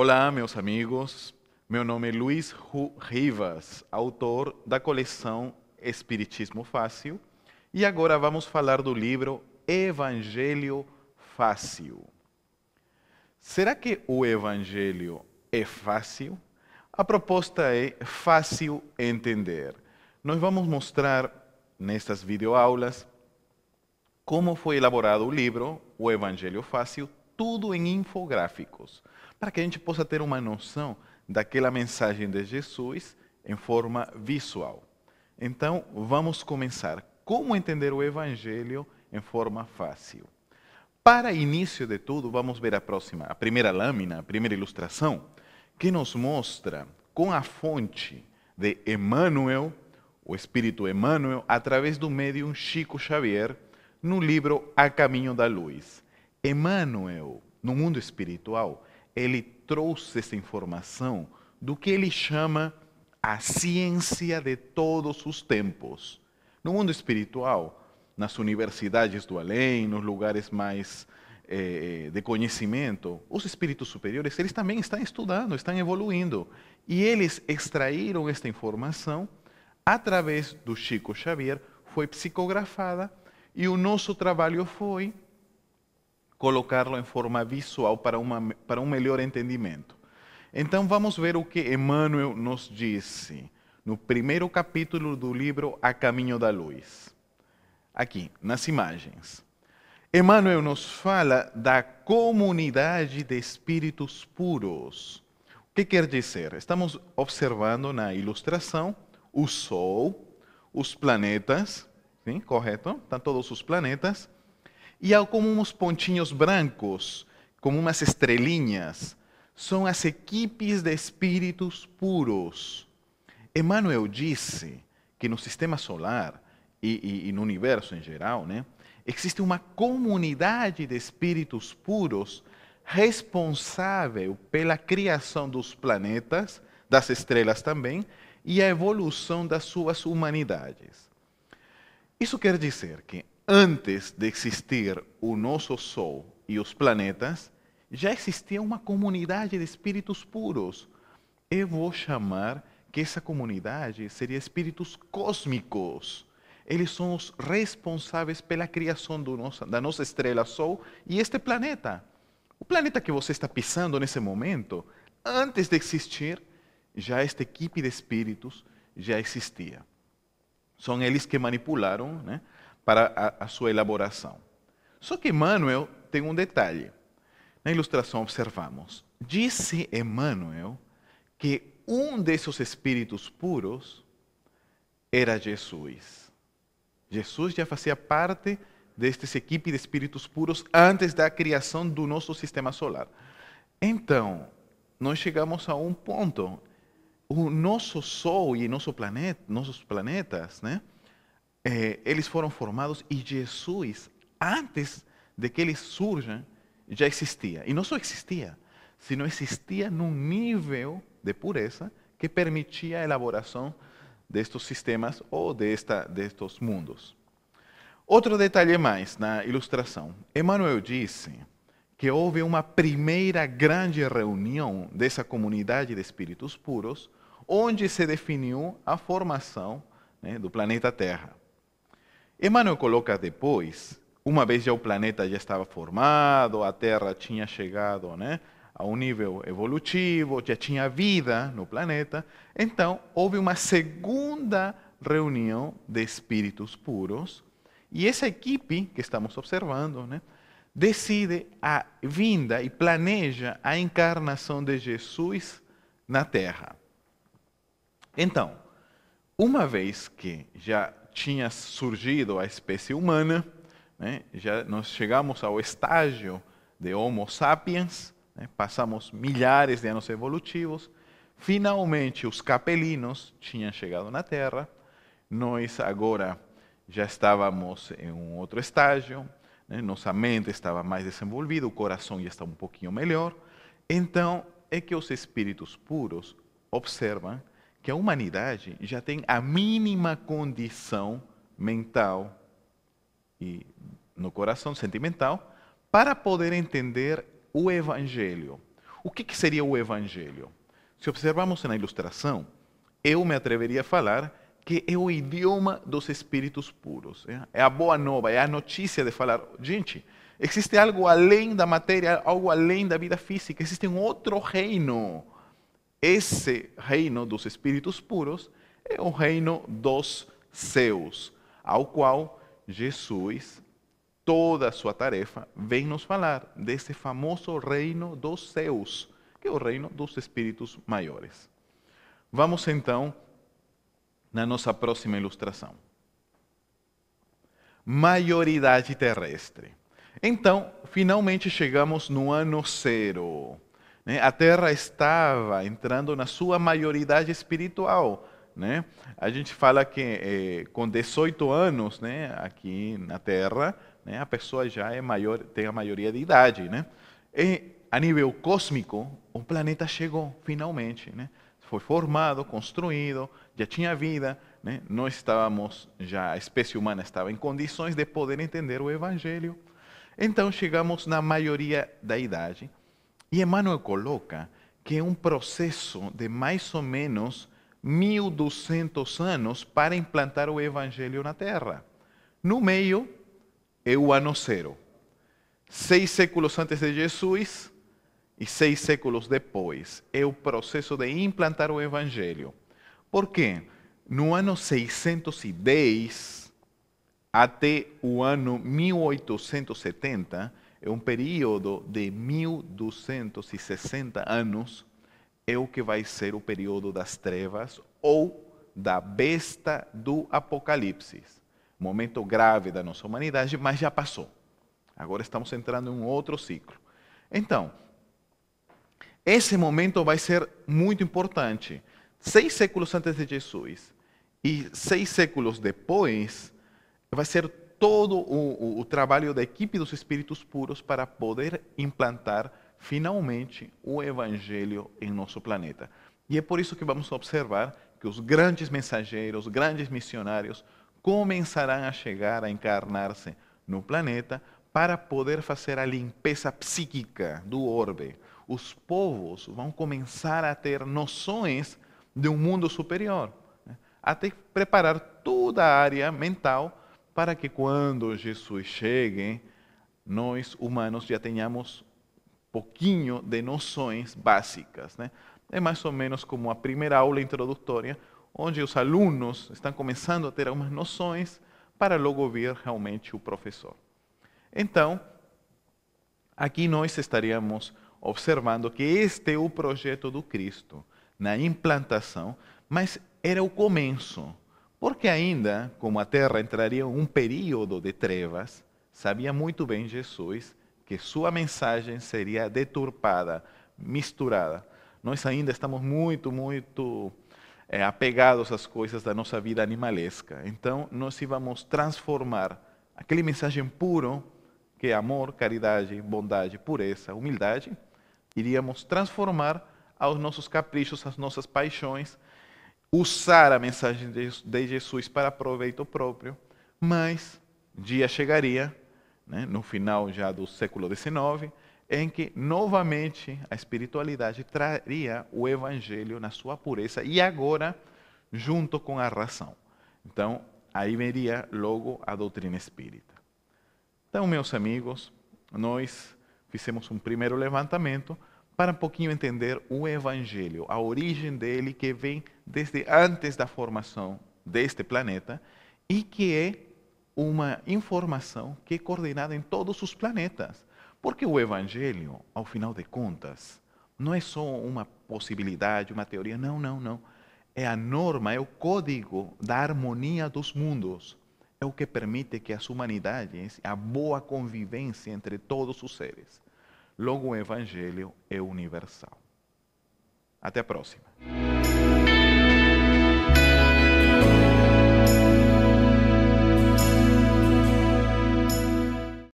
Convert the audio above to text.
Olá, meus amigos. Meu nome é Luiz Rivas, autor da coleção Espiritismo Fácil. E agora vamos falar do livro Evangelho Fácil. Será que o Evangelho é fácil? A proposta é fácil entender. Nós vamos mostrar nestas videoaulas como foi elaborado o livro O Evangelho Fácil, tudo em infográficos, para que a gente possa ter uma noção daquela mensagem de Jesus em forma visual. Então, vamos começar. Como entender o Evangelho em forma fácil? Para início de tudo, vamos ver a próxima, a primeira lâmina, a primeira ilustração, que nos mostra com a fonte de Emmanuel, o Espírito Emmanuel, através do médium Chico Xavier, no livro A Caminho da Luz. Emmanuel, no mundo espiritual, ele trouxe essa informação do que ele chama a ciência de todos os tempos. No mundo espiritual, nas universidades do além, nos lugares mais eh, eh de conhecimento, os espíritos superiores, eles também estão estudando, estão evoluindo. E eles extraíram esta informação através do Chico Xavier, foi psicografada, e o nosso trabalho foi colocá-lo em forma visual para, uma, para um melhor entendimento. Então vamos ver o que Emmanuel nos disse no primeiro capítulo do livro A Caminho da Luz. Aqui, nas imagens. Emmanuel nos fala da comunidade de espíritos puros. O que quer dizer? Estamos observando na ilustração o Sol, os planetas, sim, correto? Estão todos os planetas e há é como uns pontinhos brancos, como umas estrelinhas, são as equipes de espíritos puros. Emmanuel disse que no sistema solar e, e, e no universo em geral, né, existe uma comunidade de espíritos puros responsável pela criação dos planetas, das estrelas também, e a evolução das suas humanidades. Isso quer dizer que antes de existir o nosso Sol e os planetas, já existia uma comunidade de espíritos puros. Eu vou chamar que essa comunidade seria espíritos cósmicos. Eles são os responsáveis pela criação nosso, da nossa estrela Sol e este planeta. O planeta que você está pisando nesse momento, antes de existir, já esta equipe de espíritos já existia. São eles que manipularam né, para a, a sua elaboração. Só que Emmanuel tem um detalhe. Na ilustração observamos, disse Emmanuel que um desses espíritos puros era Jesus. Jesus já fazia parte desta equipe de espíritos puros antes da criação do nosso sistema solar. Então, nós chegamos a um ponto. O nosso Sol e nosso planeta, nossos planetas, né? eh, eles foram formados e Jesus, antes de que eles surjam, já existia. E não só existia, sino existia num nível de pureza que permitia a elaboração destes sistemas ou desta, destes mundos. Outro detalhe mais na ilustração. Emmanuel disse que houve uma primeira grande reunião dessa comunidade de espíritos puros, onde se definiu a formação né, do planeta Terra. Emmanuel coloca depois, uma vez já o planeta já estava formado, a Terra tinha chegado né, a um nível evolutivo, já tinha vida no planeta, então houve uma segunda reunião de espíritos puros e essa equipe que estamos observando né, decide a vinda e planeja a encarnação de Jesus na Terra. Então, uma vez que já tinha surgido a espécie humana, né? já nós chegamos ao estágio de Homo sapiens, né? passamos milhares de anos evolutivos, finalmente os capelinos tinham chegado na Terra, nós agora já estávamos em um outro estágio, né? nossa mente estava mais desenvolvida, o coração já está um pouquinho melhor, então é que os espíritos puros observam que a humanidade já tem a mínima condição mental e no coração sentimental para poder entender o Evangelho. O que, que seria o Evangelho? Se observamos na ilustração, eu me atreveria a falar que é o idioma dos espíritos puros. É? é a boa nova, é a notícia de falar, gente, existe algo além da matéria, algo além da vida física, existe um outro reino esse reino dos espíritos puros é o reino dos céus, ao qual Jesus, toda a sua tarefa, vem nos falar desse famoso reino dos céus, que é o reino dos espíritos maiores. Vamos então na nossa próxima ilustração. Maioridade terrestre. Então, finalmente chegamos no ano zero né? A terra estava entrando na sua maioridade espiritual. Né? A gente fala que eh, com 18 anos, né, aqui na Terra, né, a pessoa já é maior, tem a maioria de idade, né? E a nível cósmico, o planeta chegou finalmente, né? Foi formado, construído, já tinha vida, né? Não estávamos já a espécie humana estava em condições de poder entender o evangelho. Então chegamos na maioria da idade. E Emmanuel coloca que é um processo de mais ou menos 1.200 anos para implantar o Evangelho na Terra. No meio é o ano zero. Seis séculos antes de Jesus e seis séculos depois é o processo de implantar o Evangelho. Por quê? No ano 610 até o ano 1870, é um período de 1260 anos, é o que vai ser o período das trevas ou da besta do Apocalipse. Momento grave da nossa humanidade, mas já passou. Agora estamos entrando em um outro ciclo. Então, esse momento vai ser muito importante. Seis séculos antes de Jesus e seis séculos depois, vai ser todo o, o, trabalho da equipe dos Espíritos Puros para poder implantar finalmente o Evangelho em nosso planeta. E é por isso que vamos observar que os grandes mensageiros, os grandes missionários, começarão a chegar a encarnar-se no planeta para poder fazer a limpeza psíquica do orbe. Os povos vão começar a ter noções de um mundo superior, até né? preparar toda a área mental para que quando Jesus chegue, nós humanos já tenhamos pouquinho de noções básicas. Né? É mais ou menos como a primeira aula introdutória, onde os alunos estão começando a ter algumas noções para logo vir realmente o professor. Então, aqui nós estaríamos observando que este é o projeto do Cristo na implantação, mas era o começo. Porque ainda, como a terra entraria um período de trevas, sabia muito bem Jesus que sua mensagem seria deturpada, misturada. Nós ainda estamos muito, muito é, apegados às coisas da nossa vida animalesca. Então, nós íamos transformar aquele mensagem puro, que é amor, caridade, bondade, pureza, humildade, iríamos transformar aos nossos caprichos, às nossas paixões, usar a mensagem de Jesus para proveito próprio, mas dia chegaria, né, no final já do século XIX, em que novamente a espiritualidade traria o evangelho na sua pureza e agora junto com a razão. Então, aí viria logo a doutrina espírita. Então, meus amigos, nós fizemos um primeiro levantamento para um pouquinho entender o Evangelho, a origem dele que vem desde antes da formação deste planeta e que é uma informação que é coordenada em todos os planetas. Porque o Evangelho, ao final de contas, não é só uma possibilidade, uma teoria, não, não, não. É a norma, é o código da harmonia dos mundos. É o que permite que as humanidades, a boa convivência entre todos os seres. Logo, o Evangelho é universal. Até a próxima.